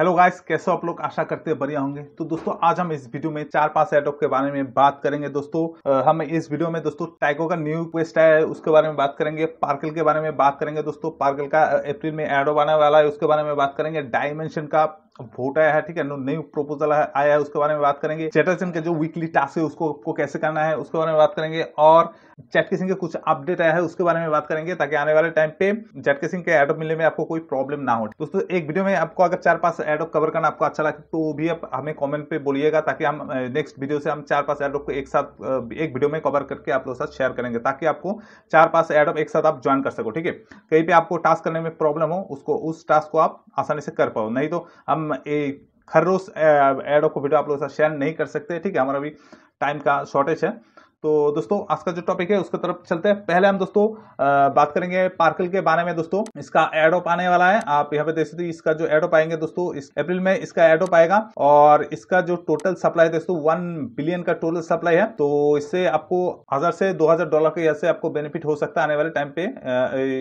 hello guys कैसे आप लोग आशा करते हैं बढ़िया होंगे तो दोस्तों आज हम इस वीडियो में चार पांच एडोप के बारे में बात करेंगे दोस्तों हम इस वीडियो में दोस्तों टाइको का न्यू क्वेस्ट है उसके बारे में बात करेंगे पार्कल के बारे में बात करेंगे दोस्तों पार्कल का अप्रैल में एडोप आने वाला है उसके बारे में बात करेंगे डायमेंशन का वोट आया है ठीक है नई प्रपोजल आया है उसके बारे में बात करेंगे चैटरसन के जो वीकली टास्क है उसको को कैसे करना है उसके बारे में बात करेंगे और चैटके सिंह के कुछ अपडेट आया है उसके बारे में बात करेंगे ताकि आने वाले टाइम पे चैटके सिंह के एडोप मिलने में आपको कोई प्रॉब्लम ना हो दोस्तों एक वीडियो में आपको अगर चार पांच एडोप कवर करना आपको अच्छा लगे तो भी आप हमें कॉमेंट पे बोलिएगा ताकि हम नेक्स्ट वीडियो से हम चार पांच एडोप को एक साथ एक वीडियो में कवर करके आप लोगों के साथ शेयर करेंगे ताकि आपको चार पांच एडोप एक साथ आप ज्वाइन कर सको ठीक है कहीं पर आपको टास्क करने में प्रॉब्लम हो उसको उस टास्क को आप आसानी से कर पाओ नहीं तो हम हम एक खर्रोस एडो को वीडियो आप लोगों के साथ शेयर नहीं कर सकते ठीक है हमारा अभी टाइम का शॉर्टेज है तो दोस्तों आज का जो टॉपिक है उसकी तरफ चलते हैं पहले हम दोस्तों बात करेंगे पार्कल के बारे में दोस्तों इसका एडोप आने वाला है आप यहाँ पे देख सकते हो इसका जो एडोप आएंगे दोस्तों इस अप्रैल में इसका एडोप आएगा और इसका जो टोटल सप्लाई दोस्तों वन बिलियन का टोटल सप्लाई है तो इससे आपको हजार से दो हजार डॉलर के यहाँ से आपको बेनिफिट हो सकता है आने वाले टाइम पे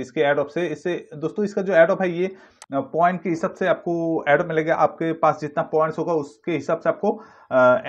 इसके एडोप से इससे दोस्तों इसका जो एडोप है ये पॉइंट के हिसाब से आपको एडोप मिलेगा आपके पास जितना पॉइंट्स होगा उसके हिसाब से आपको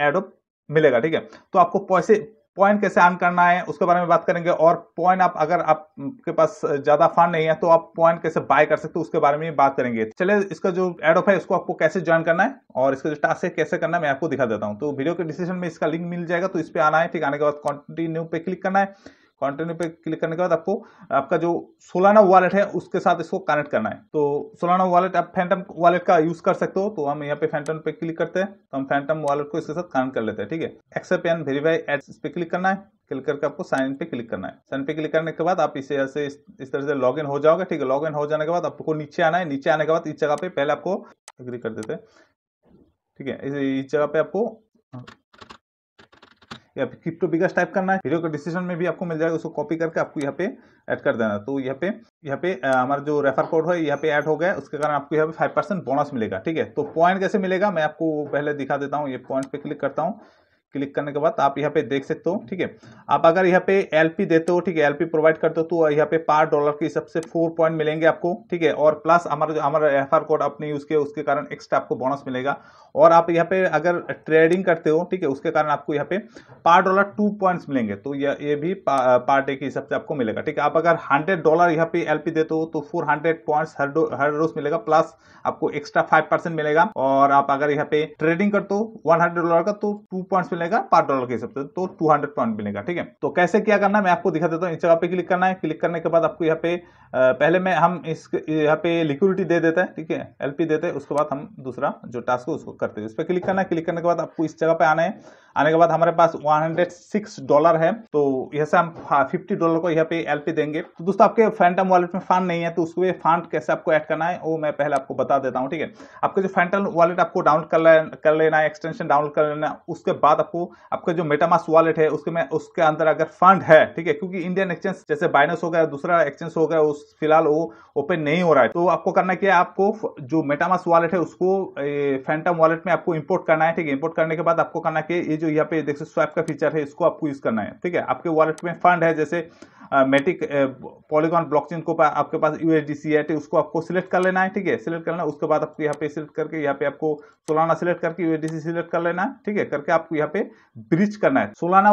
एडोप मिलेगा ठीक है तो आपको पैसे पॉइंट कैसे अर्न करना है उसके बारे में बात करेंगे और पॉइंट आप अगर आपके पास ज्यादा फंड नहीं है तो आप पॉइंट कैसे बाय कर सकते हो उसके बारे में बात करेंगे चले इसका जो एड ऑफ है इसको आपको कैसे ज्वाइन करना है और इसका जो टास्क है कैसे करना है मैं आपको दिखा देता हूँ तो वीडियो के डिस्क्रिप्शन में इसका लिंक मिल जाएगा तो इस पर आना है ठीक आने के बाद कंटिन्यू पे क्लिक करना है कंटिन्यू पे क्लिक करने के बाद आपको आपका जो सोलाना वॉलेट है उसके साथ इसको कनेक्ट करना है तो सोलाना वॉलेट आप फैंटम वॉलेट का यूज कर सकते हो तो हम यहाँ पे फैंटम पे क्लिक करते हैं तो हम फैंटम वॉलेट को इसके साथ कनेक्ट कर लेते हैं ठीक है एक्सेप्ट एंड वेरीफाई एड्स पे क्लिक करना है क्लिक करके आपको साइन इन पे क्लिक करना है साइन पे क्लिक करने के बाद आप इसे ऐसे इस, इस तरह से लॉग इन हो जाओगे ठीक है लॉग इन हो जाने के बाद आपको नीचे आना है नीचे आने के बाद इस जगह पे पहले आपको एग्री कर देते हैं ठीक है इस जगह पे आपको या फिर क्रिप्टो बिगस टाइप करना है वीडियो का डिस्क्रिप्शन में भी आपको मिल जाएगा उसको कॉपी करके आपको यहाँ पे ऐड कर देना तो यहाँ पे यहाँ पे हमारा जो रेफर कोड है यहाँ पे ऐड हो गया उसके कारण आपको यहाँ पे फाइव बोनस मिलेगा ठीक है तो पॉइंट कैसे मिलेगा मैं आपको पहले दिखा देता हूँ ये पॉइंट पे क्लिक करता हूँ क्लिक करने के बाद आप यहाँ पे देख सकते हो ठीक है आप अगर यहाँ पे एलपी देते हो ठीक है एलपी प्रोवाइड करते हो तो यहाँ पे पार डॉलर के हिसाब से फोर पॉइंट मिलेंगे आपको ठीक है और प्लस हमारा जो हमारा एफ कोड आपने यूज किया उसके कारण एक्स्ट्रा आपको बोनस मिलेगा और आप यहाँ पे अगर ट्रेडिंग करते हो ठीक है उसके कारण आपको यहाँ पे पार डॉलर टू पॉइंट मिलेंगे तो ये भी पार डे के हिसाब से आपको मिलेगा ठीक है आप अगर हंड्रेड डॉलर यहाँ पे एल देते हो तो फोर हंड्रेड पॉइंट्स हर हर रोज मिलेगा प्लस आपको एक्स्ट्रा फाइव परसेंट मिलेगा और आप अगर यहाँ पे ट्रेडिंग करते हो वन हंड्रेड डॉलर का तो टू पॉइंट्स मिलेगा पर डॉलर के हिसाब से तो टू हंड्रेड पॉइंट मिलेगा ठीक है तो कैसे क्या करना मैं आपको दिखा देता हूँ इस जगह पे क्लिक करना है क्लिक करने के बाद आपको यहाँ पे पहले मैं हम इस यहाँ पे लिक्विडिटी दे देते हैं ठीक है एलपी देते हैं उसके बाद हम दूसरा जो टास्क है उसको करते हैं इस पर क्लिक करना है क्लिक करने के बाद आपको इस जगह पे आना है आने के बाद हमारे पास 106 डॉलर है तो यहाँ से हम 50 हाँ, डॉलर को यहाँ पे एल देंगे तो दोस्तों आपके फैंटम वॉलेट में फंड नहीं है तो उसको फंड कैसे आपको ऐड करना है वो मैं पहले आपको बता देता हूँ ठीक है आपका जो फैंटम वॉलेट आपको डाउनलोड कर, कर लेना है एक्सटेंशन डाउनलोड कर लेना उसके बाद आपको आपका जो मेटामास वॉलेट है उसके में उसके अंदर अगर फंड है ठीक है क्योंकि इंडियन एक्सचेंज जैसे बाइनस हो गया दूसरा एक्सचेंज हो गया उस फिलहाल वो ओपन नहीं हो रहा है तो आपको करना क्या है आपको जो मेटामास वॉलेट है उसको फैंटम वॉलेट में आपको इम्पोर्ट करना है ठीक है इम्पोर्ट करने के बाद आपको करना कि ये जो जो यहाँ पे देख सकते स्वैप का फीचर है इसको आपको यूज करना है ठीक है आपके वॉलेट में फंड है जैसे मेटिक पॉलीगॉन ब्लॉकचेन को आपके पास यूएसडीसी है ठीक तो उसको आपको सिलेक्ट कर लेना है ठीक है सिलेक्ट कर है उसके बाद आपको यहाँ पे सिलेक्ट करके यहाँ पे आपको सोलाना सिलेक्ट करके यूएसडीसी सिलेक्ट कर लेना है ठीक है करके आपको यहाँ पे ब्रिज करना है सोलाना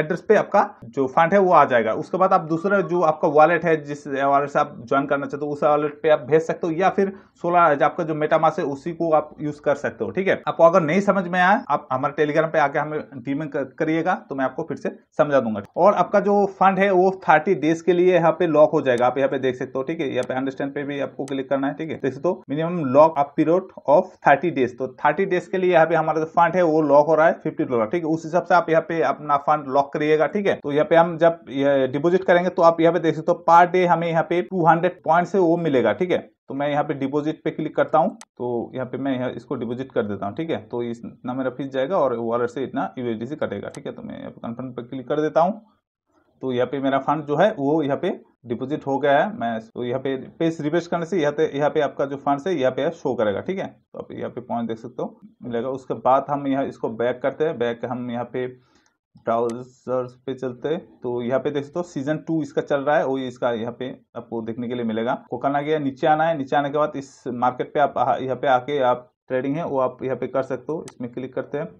एड्रेस पे आपका जो फंड है वो आ जाएगा उसके बाद आप दूसरा जो आपका वॉलेट है जिस वॉलेट से आप ज्वाइन करना चाहते हो उस वॉलेट पे आप भेज सकते हो या फिर सोलाना आपका जो मेटामास है उसी को आप यूज कर सकते हो ठीक है आपको अगर नहीं समझ में आया आप हमारे टेलीग्राम पे आके हमें डीमेंग करिएगा तो मैं आपको फिर से समझा दूंगा और आपका जो फंड है वो थर्टी डेज के लिए यहाँ पे लॉक हो जाएगा आप यहाँ पे देख सकते हो ठीक है यहाँ पे अंडरस्टैंड पे भी आपको क्लिक करना है ठीक है देख सकते हो minimum lock up period of thirty days तो थर्टी डेज के लिए यहाँ पे हमारा जो फंड है वो लॉक हो रहा है फिफ्टी डॉलर ठीक है उस हिसाब से आप यहाँ पे अपना फंड लॉक करिएगा ठीक है तो यहाँ पे हम जब डिपोजिट करेंगे तो आप यहाँ पे देख सकते हो पर डे हमें यहाँ पे टू हंड्रेड पॉइंट से वो मिलेगा ठीक है तो मैं यहाँ पे डिपॉजिट पे क्लिक करता हूँ तो यहाँ पे मैं यहाँ इसको डिपॉजिट कर देता हूँ ठीक है तो इतना मेरा फीस जाएगा और वॉलेट से इतना यूएसडी से कटेगा ठीक है तो मैं यहाँ पे कन्फर्म पे क्लिक कर देता हूँ तो यहाँ पे मेरा फंड जो है वो यहाँ पे डिपोजिट हो गया है मैं तो यहाँ पे पेज रिफ्रेश करने से यहाँ पे यहाँ पे आपका जो फंड है यहाँ पे शो करेगा ठीक है तो आप यहाँ पे पॉइंट देख सकते हो मिलेगा उसके बाद हम यहाँ इसको बैक करते हैं बैक हम यहाँ पे ब्राउजर्स पे चलते हैं तो यहाँ पे देख सकते हो सीजन टू इसका चल रहा है वो इसका यहाँ पे आपको देखने के लिए मिलेगा करना गया नीचे आना है नीचे आने के बाद इस मार्केट पे आप यहाँ पे आके आप ट्रेडिंग है वो आप यहाँ पे कर सकते हो इसमें क्लिक करते हैं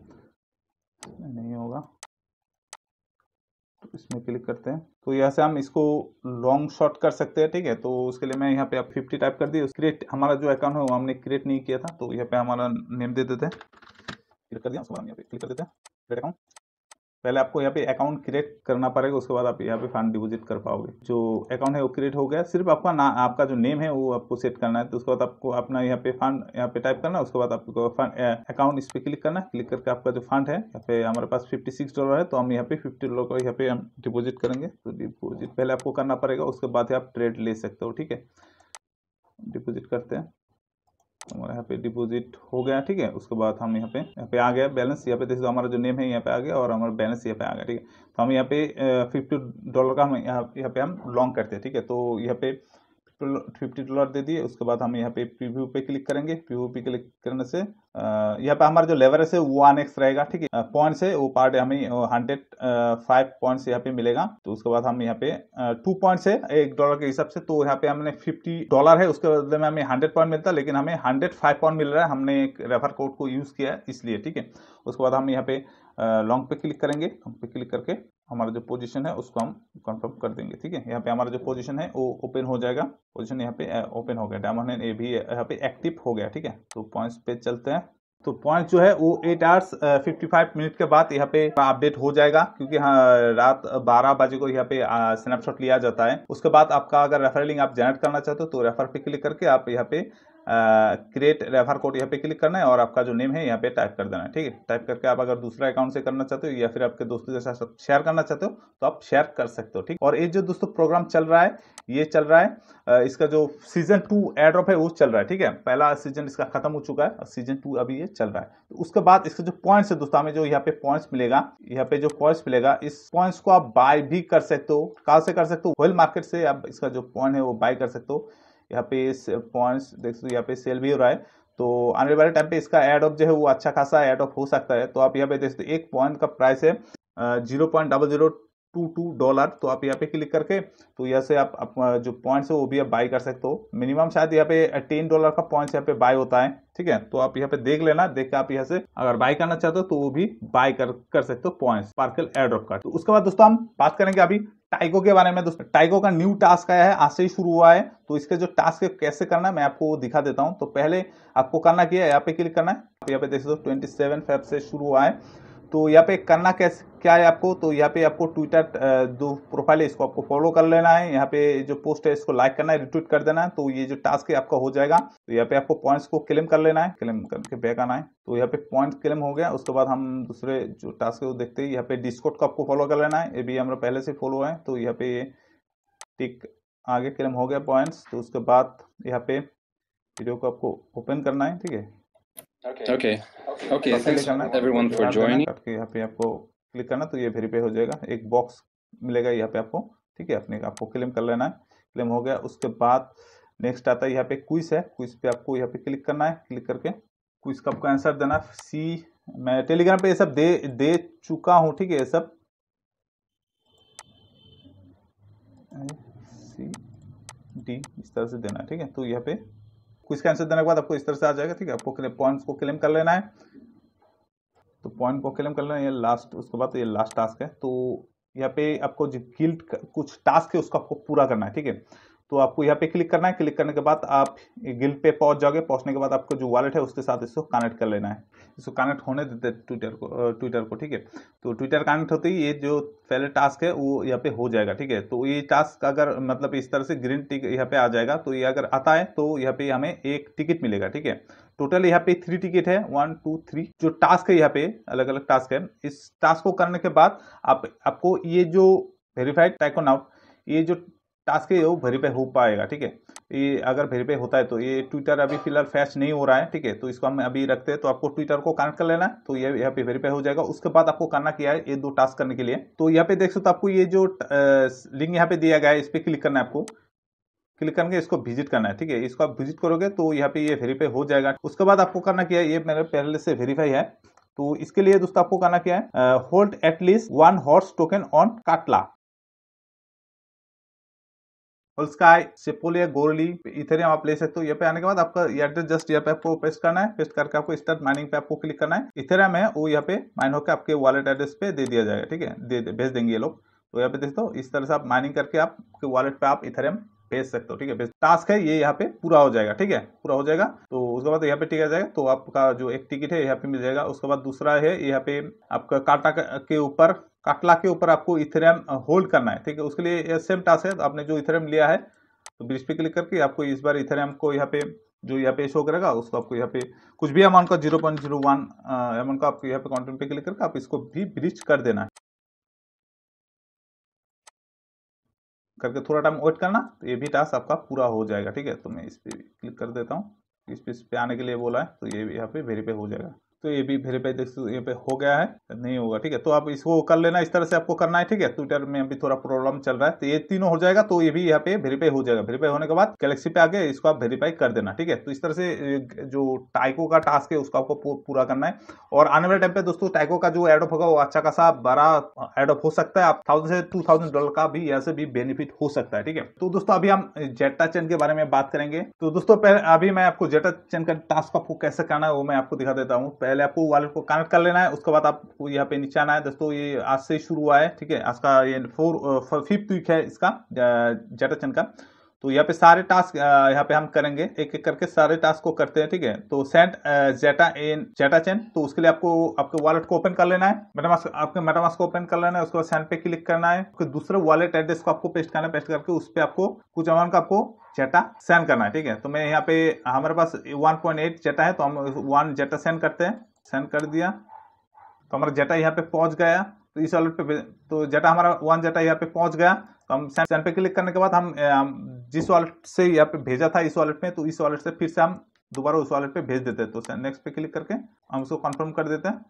नहीं होगा इसमें क्लिक करते हैं तो यहाँ से हम इसको लॉन्ग शॉर्ट कर सकते हैं ठीक है तो उसके लिए मैं यहाँ पे आप फिफ्टी टाइप कर दी क्रिएट हमारा जो अकाउंट है वो हमने क्रिएट नहीं किया था तो यहाँ पे हमारा नेम दे देते हैं क्लिक कर दिया उसके बाद यहाँ पे क्लिक कर देते हैं क्रिएट अकाउंट पहले आपको यहाँ पे अकाउंट क्रिएट करना पड़ेगा उसके बाद आप यहाँ पे फंड डिपोजिट कर पाओगे जो अकाउंट है वो क्रिएट हो गया सिर्फ आपका ना आपका जो नेम है वो आपको सेट करना है तो उसके बाद आपको अपना यहाँ पे फंड यहाँ पे टाइप करना है उसके बाद आपको अकाउंट इस पर क्लिक करना है क्लिक करके आपका जो फंड है यहाँ पे हमारे पास फिफ्टी सिक्स डॉलर है तो हम यहाँ पे फिफ्टी डॉलर का यहाँ पे हम डिपोजिट करेंगे तो डिपोजिट पहले आपको करना पड़ेगा उसके बाद आप ट्रेड ले सकते हो ठीक है डिपोजिट करते हैं हमारा यहाँ पे डिपोजिट हो गया ठीक है उसके बाद हम यहाँ पे यहाँ पे आ गया बैलेंस यहाँ पे देखो हमारा जो नेम है यहाँ पे आ गया और हमारा बैलेंस यहाँ पे आ गया ठीक है तो हम यहाँ पे फिफ्टी डॉलर का हम यहाँ यहाँ पे हम लॉन्ग करते हैं ठीक है तो यहाँ पे फिफ्टी डॉलर दे दिए उसके बाद हम यहाँ पे प्रीव्यू पे क्लिक करेंगे प्रीव्यू पे क्लिक करने से यहाँ पे हमारा जो लेवरेज है वो वन एक्स रहेगा ठीक है पॉइंट्स है वो पार्ट हमें हंड्रेड फाइव पॉइंट्स यहाँ पे मिलेगा तो उसके बाद हम यहाँ पे टू पॉइंट्स है एक डॉलर के हिसाब से तो यहाँ पे हमने फिफ्टी डॉलर है उसके बदले में हमें हंड्रेड पॉइंट मिलता है लेकिन हमें हंड्रेड फाइव पॉइंट मिल रहा है हमने एक रेफर कोड को यूज़ किया है इसलिए ठीक है उसके बाद हम यहाँ पे लॉन्ग पे क्लिक करेंगे लॉन्ग पे क्लिक करके हमारा जो पोजीशन है उसको हम कंफर्म कर देंगे ठीक है यहाँ पे हमारा जो पोजीशन है वो ओपन हो जाएगा पोजीशन यहाँ पे ओपन हो गया डायमंड ए भी यहाँ पे एक्टिव हो गया ठीक है तो पॉइंट्स पे चलते हैं तो पॉइंट जो है वो eight hours fifty five minute के बाद यहाँ पे अपडेट हो जाएगा क्योंकि हाँ रात बारह बजे को यहाँ पे स्नैपशॉट लिया जाता है उसके बाद आपका अगर रेफर आप जनरेट करना चाहते हो तो रेफर पे क्लिक करके आप यहाँ पे क्रिएट रेफर कोड यहाँ पे क्लिक करना है और आपका जो नेम है यहाँ पे टाइप कर देना है ठीक है टाइप करके आप अगर दूसरा अकाउंट से करना चाहते हो या फिर आपके दोस्तों के साथ शेयर करना चाहते हो तो आप शेयर कर सकते हो ठीक और ये जो दोस्तों प्रोग्राम चल रहा है ये चल रहा है इसका जो सीजन टू एड्रॉप है वो चल रहा है ठीक है पहला सीजन इसका खत्म हो चुका है और सीजन टू अभी ये चल रहा है तो उसके बाद इसका जो पॉइंट्स है दोस्तों हमें जो यहाँ पे पॉइंट्स मिलेगा यहाँ पे जो पॉइंट्स मिलेगा इस पॉइंट्स को आप बाय भी कर सकते हो कहा से कर सकते हो होल मार्केट से आप इसका जो पॉइंट है वो बाय कर सकते हो यहाँ पे पॉइंट्स देख सकते हो यहाँ पे सेल भी हो रहा है तो आने वाले टाइम पे इसका एड ऑफ जो है वो अच्छा खासा एड ऑफ हो सकता है तो आप यहाँ पे देख सकते एक पॉइंट का प्राइस है zero point double zero two two dollar तो आप यहाँ पे क्लिक करके तो यहाँ से आप, आप जो पॉइंट्स है वो भी आप बाई कर सकते हो मिनिमम शायद यहाँ पे टेन डॉलर का पॉइंट्स यहाँ पे बाय होता है ठीक है तो आप यहाँ पे देख लेना देख के आप यहाँ से अगर बाय करना चाहते हो तो वो भी बाय कर कर सकते हो पॉइंट्स पार्कल एड्रॉप का तो उसके बाद दोस्तों हम बात करेंगे अभी टाइगो के बारे में दोस्तों टाइगो का न्यू टास्क आया है आज से ही शुरू हुआ है तो इसके जो टास्क है कैसे करना है मैं आपको दिखा देता हूं तो पहले आपको करना क्या है यहाँ पे क्लिक करना है यहाँ पे देख सकते हो ट्वेंटी सेवन से शुरू हुआ है तो यहाँ पे करना कैसे क्या है आपको तो यहाँ पे आपको ट्विटर जो प्रोफाइल है इसको आपको फॉलो कर लेना है यहाँ पे जो पोस्ट है इसको लाइक करना है रिट्वीट कर देना है तो ये जो टास्क है आपका हो जाएगा तो यहाँ पे आपको पॉइंट्स को क्लेम कर लेना है क्लेम करके बैक आना है तो यहाँ पे पॉइंट क्लेम हो गया उसके बाद हम दूसरे जो टास्क है वो देखते हैं यहाँ पे डिस्कोट को आपको फॉलो कर लेना है ये भी हमारा पहले से फॉलो है तो यहाँ पे टिक आगे क्लेम हो गया पॉइंट्स तो उसके बाद यहाँ पे वीडियो को आपको ओपन करना है ठीक है okay okay thanks everyone for joining आपके यहाँ पे आपको क्लिक करना तो ये वेरीफाई हो जाएगा एक बॉक्स मिलेगा यहाँ पे आपको ठीक है अपने आपको क्लेम कर लेना है क्लेम हो गया उसके बाद नेक्स्ट आता है यहाँ पे क्विज है क्विज पे आपको यहाँ पे क्लिक करना है क्लिक करके क्विज का आपको आंसर देना सी मैं टेलीग्राम पे ये सब दे दे चुका हूँ ठीक है ये सब सी डी इस तरह से देना है ठीक है तो यहाँ पे क्विज का आंसर देने के बाद आपको इस तरह से आ जाएगा ठीक है आपको पॉइंट्स को क्लेम कर लेना है तो पॉइंट को क्लेम कर लेना है ये लास्ट उसके बाद तो ये लास्ट टास्क है तो यहाँ पे आपको जो गिल्ट कुछ टास्क है उसको आपको पूरा करना है ठीक है तो आपको यहाँ पे क्लिक करना है क्लिक करने के बाद आप गिल पे पहुंच जाओगे पहुंचने के बाद आपको जो वॉलेट है उसके साथ इसको कनेक्ट कर लेना है इसको कनेक्ट होने देते हैं ट्विटर को ट्विटर को ठीक है तो ट्विटर कनेक्ट होते ही ये जो पहले टास्क है वो यहाँ पे हो जाएगा ठीक है तो ये टास्क अगर मतलब इस तरह से ग्रीन टिक यहाँ पे आ जाएगा तो ये अगर आता है तो यहाँ पे हमें एक टिकट मिलेगा ठीक है टोटल यहाँ पे थ्री टिकट है वन टू थ्री जो टास्क है यहाँ पे अलग अलग टास्क है इस टास्क को करने के बाद आप आपको ये जो वेरीफाइड टाइकोनाउट ये जो टास्क है वो वेरीफाई हो पाएगा ठीक है ये अगर वेरीफाई होता है तो ये ट्विटर अभी फिलहाल फैच नहीं हो रहा है ठीक है तो इसको हम अभी रखते हैं तो आपको ट्विटर को कनेक्ट कर लेना तो ये यहाँ पे वेरीफाई हो जाएगा उसके बाद आपको करना किया है ये दो टास्क करने के लिए तो यहाँ पे देख सकते हो आपको ये जो लिंक यहाँ पे दिया गया है इस पर क्लिक करना है आपको क्लिक करके इसको विजिट करना है ठीक है इसको आप विजिट करोगे तो यहाँ पे ये वेरीफाई हो जाएगा उसके बाद आपको करना क्या है ये मेरे पहले से वेरीफाई है तो इसके लिए दोस्तों आपको करना क्या है hold at least one horse token on काटला और इसका सिपोल या गोरली इथेरियम आप ले सकते हो यहाँ पे आने के बाद आपका एड्रेस जस्ट यहाँ पे आपको पेस्ट करना है पेस्ट करके आपको स्टार्ट माइनिंग पे आपको क्लिक करना है इथेरियम है वो यहाँ पे माइन होकर आपके वॉलेट एड्रेस पे दे दिया जाएगा ठीक है दे, दे भेज देंगे ये लोग तो यहाँ पे हो इस तरह से आप माइनिंग करके आपके वॉलेट पे आप इथेरियम भेज सकते हो ठीक है टास्क है ये यहाँ पे पूरा हो जाएगा ठीक है पूरा हो जाएगा तो उसके बाद यहाँ पे टिका जाएगा तो आपका जो एक टिकट है यहाँ पे मिल जाएगा उसके बाद दूसरा है यहाँ पे आपका काटा के ऊपर काटला के ऊपर आपको इथेरियम होल्ड करना है ठीक है उसके लिए सेम टास्क है तो आपने जो इथेरियम लिया है तो ब्रिज पे क्लिक करके आपको इस बार इथेरियम को यहाँ पे जो यहाँ पे शो करेगा उसको आपको यहाँ पे कुछ भी अमाउंट का zero point zero one amount का आपको यहाँ पे कंटेंट पे क्लिक करके आप इसको भी ब्रिज कर देना है करके थोड़ा टाइम वेट करना तो ये भी टास्क आपका पूरा हो जाएगा ठीक है तो मैं इस पर क्लिक कर देता हूँ इस पर इस पर आने के लिए बोला है तो ये यहाँ पे वेरीफाई हो जाएगा तो ये भी वेरीफाई देख सकते यहाँ पे हो गया है नहीं होगा ठीक है तो आप इसको कर लेना इस तरह से आपको करना है ठीक है ट्विटर में अभी थोड़ा प्रॉब्लम चल रहा है तो ये तीनों हो जाएगा तो ये भी यहाँ पे वेरीफाई हो जाएगा वेरीफाई होने के बाद गैलेक्सी पे आगे इसको आप वेरीफाई कर देना ठीक है तो इस तरह से जो टाइको का टास्क है उसको आपको पूरा करना है और आने वाले टाइम पे दोस्तों टाइको का जो एडअप होगा वो अच्छा खासा बड़ा एडअप हो सकता है आप थाउजेंड से टू थाउजेंड डॉलर का भी यहाँ से भी बेनिफिट हो सकता है ठीक है तो दोस्तों अभी हम जेटा चेन के बारे में बात करेंगे तो दोस्तों अभी मैं आपको जेटा चेन का टास्क आपको कैसे करना है वो मैं आपको दिखा देता हूँ पहले पहले आपको वॉलेट को कनेक्ट कर लेना है उसके बाद आपको यहाँ पे नीचे आना है दोस्तों ये आज से शुरू हुआ है ठीक है आज का ये फोर फिफ्थ वीक है इसका जटाचंद uh, का तो यहाँ पे सारे टास्क यहाँ पे हम करेंगे एक एक करके सारे टास्क को करते हैं ठीक है तो सेंट जेटा इन जेटा चेन तो उसके लिए आपको आपके वॉलेट को ओपन कर लेना है मेटामास्क आपके मेटामास्क को ओपन कर लेना है उसके बाद सेंट पे क्लिक करना है फिर दूसरे वॉलेट एड्रेस को आपको पेस्ट करना है पेस्ट करके उस पर आपको कुछ अमाउंट का आपको जेटा सेंड करना है ठीक है तो मैं यहाँ पे हमारे पास वन जेटा है तो हम वन जेटा सेंड करते हैं सेंड कर दिया तो हमारा जेटा यहाँ पे पहुंच गया तो इस वॉलेट पे तो जेटा हमारा वन जेटा यहाँ पे पहुंच गया तो हम सेंड पे क्लिक करने के बाद हम जिस वॉलेट से यहाँ पे भेजा था इस वॉलेट में तो इस वॉलेट से फिर से हम दोबारा उस वॉलेट पे भेज देते हैं तो नेक्स्ट पे क्लिक करके हम उसको कंफर्म कर देते हैं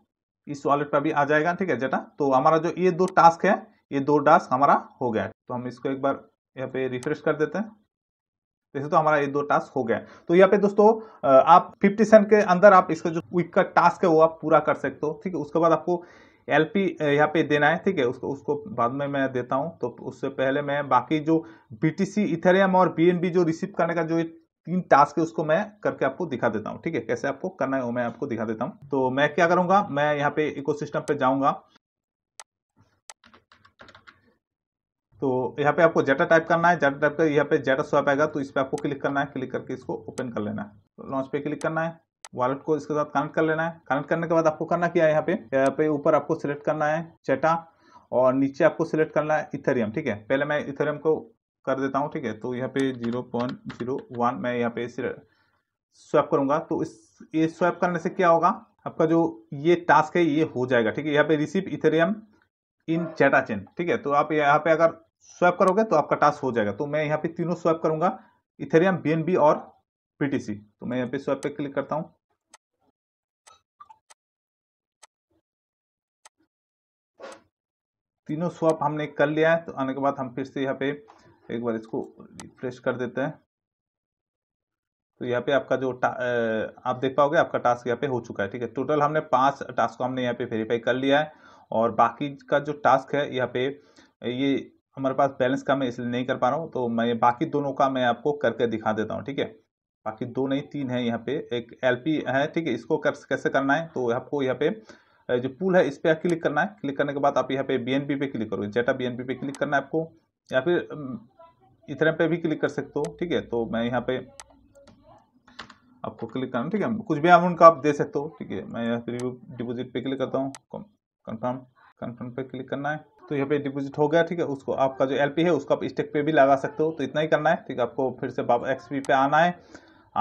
इस वॉलेट पे अभी आ जाएगा ठीक है जेटा तो हमारा जो ये दो टास्क है ये दो टास्क हमारा हो गया तो हम इसको एक बार यहाँ पे रिफ्रेश कर देते हैं जैसे तो हमारा ये दो टास्क हो गया तो यहाँ पे दोस्तों आप 50 सेंट के अंदर आप इसका जो वीक का टास्क है वो आप पूरा कर सकते हो ठीक है उसके बाद आपको एल पी यहाँ पे देना है ठीक है उसको उसको बाद में मैं देता हूँ तो उससे पहले मैं बाकी जो बी टी सी इथेरियम और बी एन बी जो रिसीव करने का जो तीन टास्क है उसको मैं करके आपको दिखा देता हूँ ठीक है कैसे आपको करना है वो मैं आपको दिखा देता हूँ तो मैं क्या करूंगा मैं यहाँ पे सिस्टम पे जाऊंगा तो यहाँ पे आपको जेटा टाइप करना है जेटा टाइप कर यहाँ पे जेटा स्वैप आएगा तो इस पर आपको क्लिक करना है क्लिक करके इसको ओपन कर लेना है लॉन्च तो पे क्लिक करना है वॉलेट को इसके साथ कनेक्ट कर लेना है कनेक्ट करने के बाद आपको करना क्या है यहाँ पे यहाँ पे ऊपर आपको सिलेक्ट करना है चेटा और नीचे आपको सिलेक्ट करना है इथेरियम ठीक है पहले मैं इथेरियम को कर देता हूँ ठीक है तो यहाँ पे जीरो पॉइंट जीरो वन मैं यहाँ पे स्वैप करूंगा तो इस ये स्वैप करने से क्या होगा आपका जो ये टास्क है ये हो जाएगा ठीक है यहाँ पे रिसीव इथेरियम इन चेटा चेन ठीक है तो आप यहाँ पे अगर स्वैप करोगे तो आपका टास्क हो जाएगा तो मैं यहाँ पे तीनों स्वैप करूंगा इथेरियम बी और पीटीसी तो मैं यहाँ पे स्वैप पे क्लिक करता हूँ तीनों स्वैप हमने कर लिया है तो आने के बाद हम फिर से यहाँ पे एक बार इसको रिफ्रेश कर देते हैं तो यहाँ पे आपका जो आप देख पाओगे आपका टास्क यहाँ पे हो चुका है ठीक है टोटल हमने पांच टास्क को हमने यहाँ पे वेरीफाई कर लिया है और बाकी का जो टास्क है यहाँ पे ये हमारे पास बैलेंस कम है इसलिए नहीं कर पा रहा हूँ तो मैं बाकी दोनों का मैं आपको करके दिखा देता हूँ ठीक है बाकी दो नहीं तीन है यहाँ पे एक एल है ठीक है इसको कैसे करना है तो आपको यहाँ पे जो पुल है इस पर क्लिक करना है क्लिक करने के बाद आप यहाँ पे बी पे क्लिक करोगे जेटा बी पे क्लिक करना है आपको या फिर इतने पे भी क्लिक कर सकते हो ठीक है तो मैं यहाँ पे आपको क्लिक करना ठीक है कुछ भी अमाउंट का आप दे सकते हो ठीक है मैं यहाँ पे डिपोजिट पे क्लिक करता हूँ कन्फर्म कंफर्म पे क्लिक करना है तो यहाँ पे डिपोजिट हो गया ठीक है उसको आपका जो पी है उसको आप स्टेक पे भी लगा सकते हो तो इतना ही करना है ठीक है आपको फिर से बाबा एक्सपी पे आना है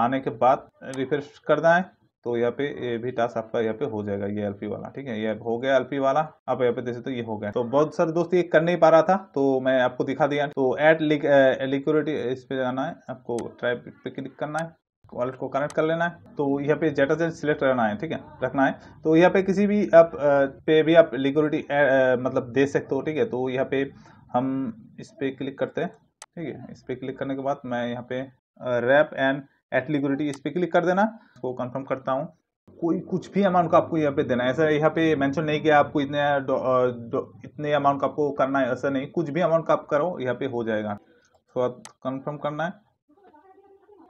आने के बाद रिफ्रेश करना है तो यहाँ पे ये भी टास्क आपका यहाँ पे हो जाएगा ये एलपी वाला ठीक है ये हो गया एलपी वाला आप यहाँ पे देख सकते हो ये हो गया तो बहुत सारे दोस्त ये कर नहीं पा रहा था तो मैं आपको दिखा दिया तो एट लिक्योरिटी इस पे जाना है आपको ट्राइप पे क्लिक करना है वॉलेट को कनेक्ट कर लेना है तो यहाँ पे जेटा जेट सिलेक्ट करना है ठीक है रखना है तो यहाँ पे किसी भी आप पे भी आप लिक्योरिटी मतलब दे सकते हो ठीक है तो यहाँ पे हम इस पे क्लिक करते हैं ठीक है इस पे क्लिक करने के बाद मैं यहाँ पे रैप एंड एथलीग्रिटी इस पर क्लिक कर देना इसको कन्फर्म करता हूँ कोई कुछ भी अमाउंट का आपको यहाँ पे देना है ऐसा यहाँ पे मेंशन नहीं किया आपको इतने दो, दो, इतने अमाउंट का आपको करना है ऐसा नहीं कुछ भी अमाउंट का आप करो यहाँ पे हो जाएगा तो आप कंफर्म करना है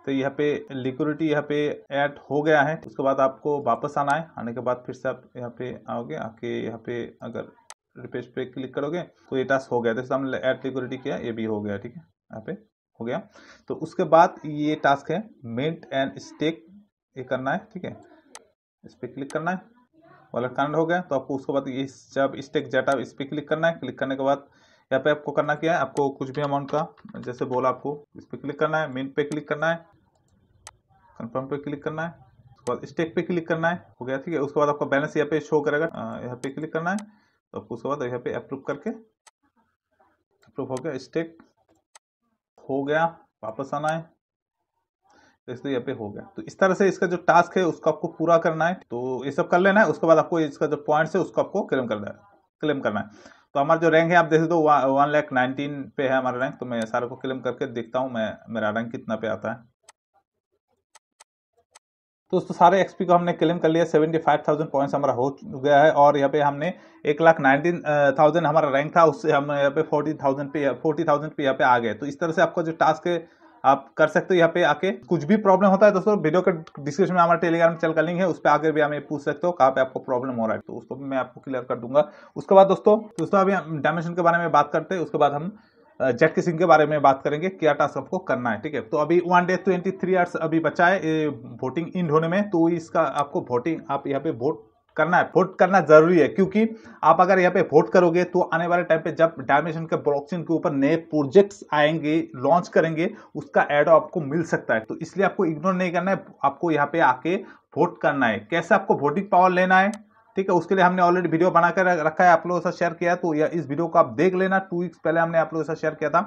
तो यहाँ पे लिक्विडिटी यहाँ पे ऐड हो गया है उसके बाद आपको वापस आना है आने के बाद फिर से आप यहाँ पे आओगे आके यहाँ पे अगर रिपेस्ट पे क्लिक करोगे तो ये टास्क हो गया जैसे हमने ऐड लिक्विडिटी किया ये भी हो गया ठीक है यहाँ पे हो गया तो उसके बाद ये टास्क है मिंट एंड स्टेक ये करना है ठीक है इस पर क्लिक करना है वाला कांड हो गया तो आपको उसके बाद ये जब स्टेक जेटा इस पर क्लिक करना है क्लिक करने के बाद यहाँ पे आपको करना क्या है आपको कुछ भी अमाउंट का जैसे बोला आपको इस पर क्लिक करना है मिंट पे क्लिक करना है कन्फर्म पे क्लिक करना है उसके बाद स्टेक पे क्लिक करना है हो गया ठीक है उसके बाद आपका बैलेंस यहाँ पे शो करेगा यहाँ पे क्लिक करना है तो आपको उसके बाद यहाँ पे अप्रूव करके अप्रूव हो गया स्टेक हो गया वापस आना है तो यहाँ पे हो गया तो इस तरह से इसका जो टास्क है उसको आपको पूरा करना है तो ये सब कर लेना है उसके बाद आपको इसका जो पॉइंट है उसको आपको क्लेम करना है क्लेम करना है तो हमारा जो रैंक है आप देख सकते हो वन लैख नाइनटीन पे है हमारा रैंक तो मैं सारे को क्लेम करके देखता हूँ मैं मेरा रैंक कितना पे आता है तो दोस्तों सारे एक्सपी को हमने क्लेम कर लिया सेवेंटी फाइव थाउजेंड पॉइंट्स हमारा हो गया है और यहाँ पे हमने एक लाख नाइनटीन थाउजेंड हमारा रैंक था उससे हम यहाँ पे फोर्टी थाउजेंड पे फोर्टी थाउजेंड पे यहाँ पे आ गए तो इस तरह से आपको जो टास्क है आप कर सकते हो यहाँ पे आके कुछ भी प्रॉब्लम होता है दोस्तों वीडियो के डिस्क्रिप्शन में हमारा टेलीग्राम चल का लिंक है उस पर आकर भी हमें पूछ सकते हो कहाँ पे आपको प्रॉब्लम हो रहा है तो उसको मैं आपको क्लियर कर दूंगा उसके बाद दोस्तों दोस्तों अभी हम डायमेंशन के बारे में बात करते हैं उसके बाद हम जेट की सिंह के बारे में बात करेंगे क्या टास्क आपको करना है ठीक है तो अभी one day twenty three hours अभी बचा है वोटिंग इंड होने में तो इसका आपको वोटिंग आप यहाँ पे वोट करना है वोट करना जरूरी है क्योंकि आप अगर यहाँ पे वोट करोगे तो आने वाले टाइम पे जब डायमेंशन के ब्लॉकचेन के ऊपर नए प्रोजेक्ट्स आएंगे लॉन्च करेंगे उसका एड आपको मिल सकता है तो इसलिए आपको इग्नोर नहीं करना है आपको यहाँ पे आके वोट करना है कैसे आपको वोटिंग पावर लेना है ठीक है उसके लिए हमने ऑलरेडी वीडियो बनाकर रखा है आप लोगों के साथ शेयर किया तो या इस वीडियो को आप देख लेना टू वीक्स पहले हमने आप लोगों के साथ शेयर किया था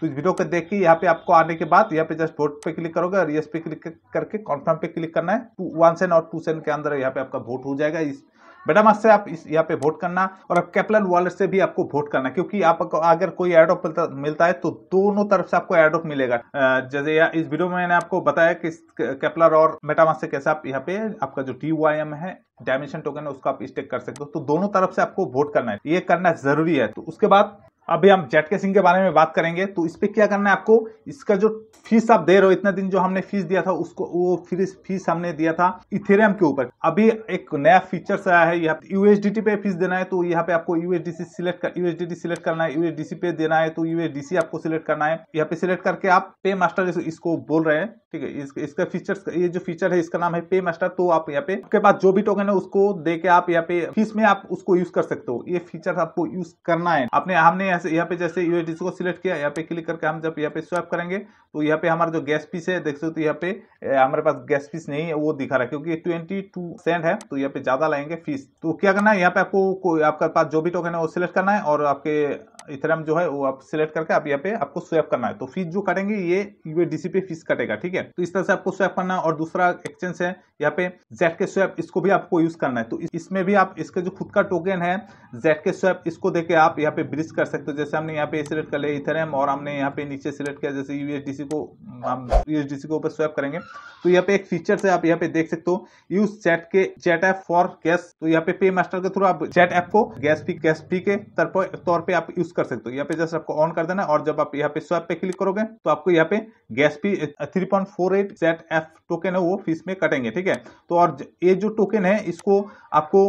तो इस वीडियो को देख के यहाँ पे आपको आने के बाद यहाँ पे जस्ट वोट पे क्लिक करोगे और यस पे क्लिक करके कॉन्फर्म पे क्लिक करना है टू वन सेन और टू सेन के अंदर यहाँ पे आपका वोट हो जाएगा इस बेटा मत से आप इस यहाँ पे वोट करना और अब कैपलन वॉलेट से भी आपको वोट करना क्योंकि आपको अगर कोई एड ऑफ मिलता है तो दोनों तरफ से आपको ऑफ मिलेगा जैसे इस वीडियो में मैंने आपको बताया कि कैपलर और मेटामास से कैसे आप यहाँ पे आपका जो टी है डायमेंशन टोकन है उसको आप स्टेक कर सकते हो तो दोनों तरफ से आपको वोट करना है ये करना जरूरी है तो उसके बाद अभी हम जेट के सिंह के बारे में बात करेंगे तो इस पर क्या करना है आपको इसका जो फीस आप दे रहे हो इतना दिन जो हमने फीस दिया था उसको वो फीस फीस हमने दिया था इथेरियम के ऊपर अभी एक नया फीचर्स आया है यहाँ यूएसडीटी पे फीस देना है तो यहाँ पे आपको यूएसडीसी सिलेक्ट कर यूएसडीटी सिलेक्ट करना है यूएसडीसी पे देना है तो यूएसडीसी आपको सिलेक्ट करना है यहाँ पे सिलेक्ट करके आप पे मास्टर इसको बोल रहे हैं ठीक है इस, इसका फीचर ये जो फीचर है इसका नाम है पे मास्टर तो आप यहाँ पे आपके पास जो भी टोकन है उसको दे के आप यहाँ पे फीस में आप उसको यूज कर सकते हो ये फीचर आपको यूज करना है आपने हमने यहाँ से यहाँ पे जैसे यूएसडीसी को सिलेक्ट किया यहाँ पे क्लिक करके हम जब यहाँ पे स्वैप करेंगे तो यहाँ पे हमारा जो गैस पीस है देख सकते हो तो यहाँ पे हमारे पास गैस पीस नहीं है वो दिखा रहा है क्योंकि ट्वेंटी टू सेंट है तो यहाँ पे ज्यादा लाएंगे फीस तो क्या करना है यहाँ पे आपको आपके पास जो भी टोकन है वो सिलेक्ट करना है और आपके इथेरम जो है वो आप सिलेक्ट करके आप यहाँ पे आपको स्वैप करना है तो फीस जो कटेंगे ये यूएडीसी पे फीस कटेगा ठीक है तो इस तरह से आपको स्वैप करना है और दूसरा एक्सचेंज है यहाँ पे जेट के स्वैप इसको भी आपको यूज करना है तो इसमें भी आप इसका जो खुद का टोकन है जेट के स्वैप इसको देके आप यहाँ पे ब्रिज कर सकते तो जैसे हमने यहाँ पे सिलेक्ट कर लिया इथेरियम और हमने यहाँ पे नीचे सिलेक्ट किया जैसे यूएसडीसी को हम यूएसडीसी को ऊपर स्वैप करेंगे तो यहाँ पे एक फीचर से आप यहाँ पे देख सकते हो यूज चैट के चैट ऐप फॉर गैस तो यहाँ पे पे मास्टर के थ्रू आप चैट ऐप को गैस फी गैस फी के तौर पर आप यूज कर सकते हो यहाँ पे जैसे आपको ऑन कर देना और जब आप यहाँ पे स्वैप पे क्लिक करोगे तो आपको यहाँ पे gas fee three point four eight chat app token है वो फीस में कटेंगे ठीक है तो और ये जो टोकन है इसको आपको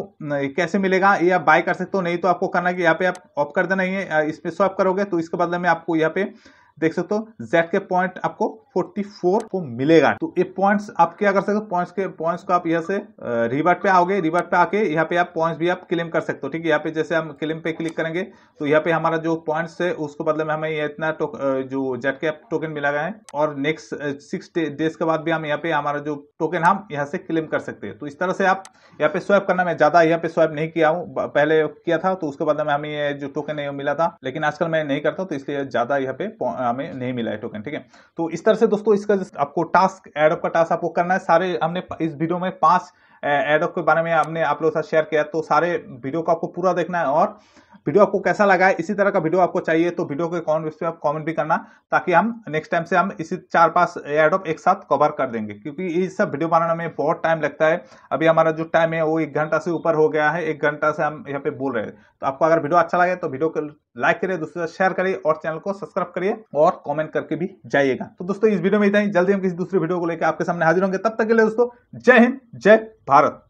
कैसे मिलेगा ये आप बाय कर सकते हो नहीं तो आपको करना कि यहाँ पे आप ऑफ कर देना ही है इसमें स्वैप करोगे तो इसके बदले में आपको यहाँ पे देख सकते हो जेड के पॉइंट आपको 44 को मिलेगा तो ये पॉइंट्स आप क्या कर सकते हो पॉइंट्स के पॉइंट्स को आप यहाँ से रिवर्ट पे आओगे रिवर्ट पे आके यहाँ पे आप पॉइंट्स भी आप क्लेम कर सकते हो ठीक है यहाँ पे जैसे हम क्लेम पे क्लिक करेंगे तो यहाँ पे हमारा जो पॉइंट्स है उसको बदले में हमें इतना टोक, जो जेड के टोकन मिला गया है और नेक्स्ट सिक्स डेज के बाद भी हम यहाँ पे हमारा जो टोकन हम यहाँ से क्लेम कर सकते हैं तो इस तरह से आप यहाँ पे स्वैप करना मैं ज्यादा यहाँ पे स्वैप नहीं किया हूँ पहले किया था तो उसके बदले में हमें ये जो टोकन है मिला था लेकिन आजकल मैं नहीं करता तो इसलिए ज्यादा यहाँ पे हमें नहीं मिला है टोकन ठीक है तो इस तरह से दोस्तों इसका आपको टास्क एडअप का टास्क आपको करना है सारे हमने इस वीडियो में पांच एडअप के बारे में हमने आप लोगों के साथ शेयर किया तो सारे वीडियो को आपको पूरा देखना है और वीडियो आपको कैसा लगा है इसी तरह का वीडियो आपको चाहिए तो वीडियो के कमेंट पे आप कमेंट भी करना ताकि हम नेक्स्ट टाइम से हम इसी चार पांच एडअप एक साथ कवर कर देंगे क्योंकि ये सब वीडियो बनाने में बहुत टाइम लगता है अभी हमारा जो टाइम है वो एक घंटा से ऊपर हो गया है एक घंटा से हम यहाँ पे बोल रहे हैं आपको अगर वीडियो अच्छा लगे तो वीडियो को लाइक करिए दूसरे शेयर करिए और चैनल को सब्सक्राइब करिए और कमेंट करके भी जाइएगा तो दोस्तों इस वीडियो में इतना ही जल्दी हम किसी दूसरे वीडियो को लेकर आपके सामने हाजिर होंगे तब तक के लिए दोस्तों जय हिंद जय भारत